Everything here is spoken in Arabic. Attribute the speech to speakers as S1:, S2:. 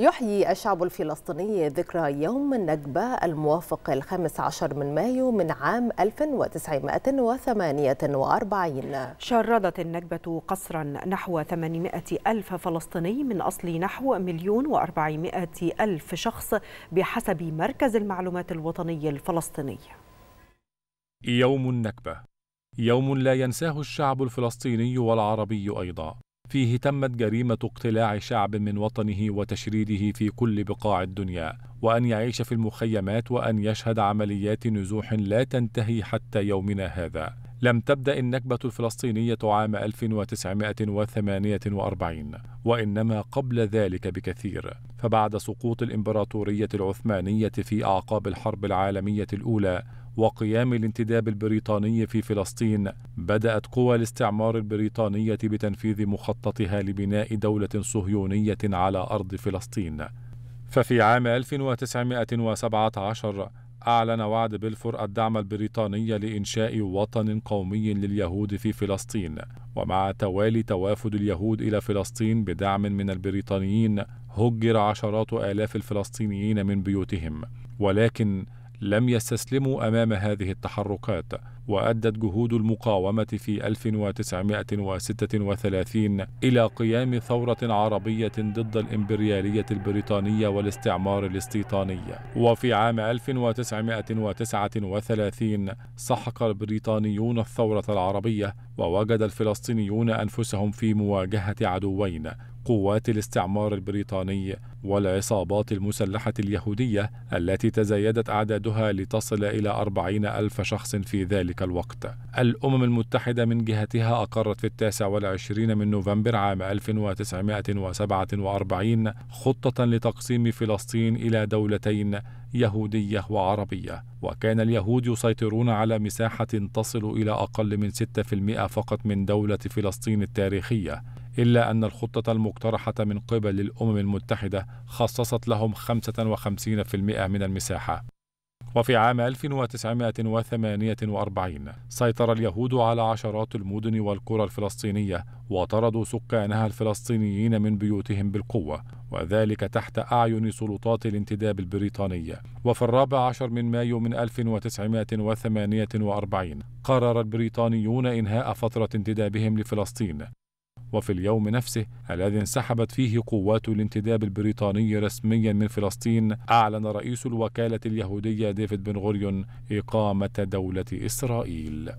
S1: يحيي الشعب الفلسطيني ذكرى يوم النكبة الموافق الخامس عشر من مايو من عام 1948 شردت النكبة قصرا نحو 800 ألف فلسطيني من أصل نحو مليون وأربعمائة ألف شخص بحسب مركز المعلومات الوطني الفلسطيني يوم النكبة يوم لا ينساه الشعب الفلسطيني والعربي أيضا فيه تمت جريمة اقتلاع شعب من وطنه وتشريده في كل بقاع الدنيا وأن يعيش في المخيمات وأن يشهد عمليات نزوح لا تنتهي حتى يومنا هذا لم تبدأ النكبة الفلسطينية عام 1948 وإنما قبل ذلك بكثير فبعد سقوط الإمبراطورية العثمانية في أعقاب الحرب العالمية الأولى وقيام الانتداب البريطاني في فلسطين بدأت قوى الاستعمار البريطانية بتنفيذ مخططها لبناء دولة صهيونية على أرض فلسطين ففي عام 1917 أعلن وعد بلفور الدعم البريطاني لإنشاء وطن قومي لليهود في فلسطين ومع توالي توافد اليهود إلى فلسطين بدعم من البريطانيين هجر عشرات آلاف الفلسطينيين من بيوتهم ولكن لم يستسلموا أمام هذه التحركات وأدت جهود المقاومة في 1936 إلى قيام ثورة عربية ضد الإمبريالية البريطانية والاستعمار الاستيطاني وفي عام 1939 سحق البريطانيون الثورة العربية ووجد الفلسطينيون أنفسهم في مواجهة عدوين قوات الاستعمار البريطاني والعصابات المسلحة اليهودية التي تزايدت أعدادها لتصل إلى أربعين ألف شخص في ذلك الوقت الأمم المتحدة من جهتها أقرت في التاسع والعشرين من نوفمبر عام 1947 خطة لتقسيم فلسطين إلى دولتين يهودية وعربية وكان اليهود يسيطرون على مساحة تصل إلى أقل من 6% فقط من دولة فلسطين التاريخية إلا أن الخطة المقترحة من قبل الأمم المتحدة خصصت لهم 55% من المساحة وفي عام 1948 سيطر اليهود على عشرات المدن والقرى الفلسطينية وطردوا سكانها الفلسطينيين من بيوتهم بالقوة وذلك تحت أعين سلطات الانتداب البريطانية وفي الرابع عشر من مايو من 1948 قرر البريطانيون إنهاء فترة انتدابهم لفلسطين وفي اليوم نفسه الذي انسحبت فيه قوات الانتداب البريطاني رسميا من فلسطين أعلن رئيس الوكالة اليهودية ديفيد بن غوريون إقامة دولة إسرائيل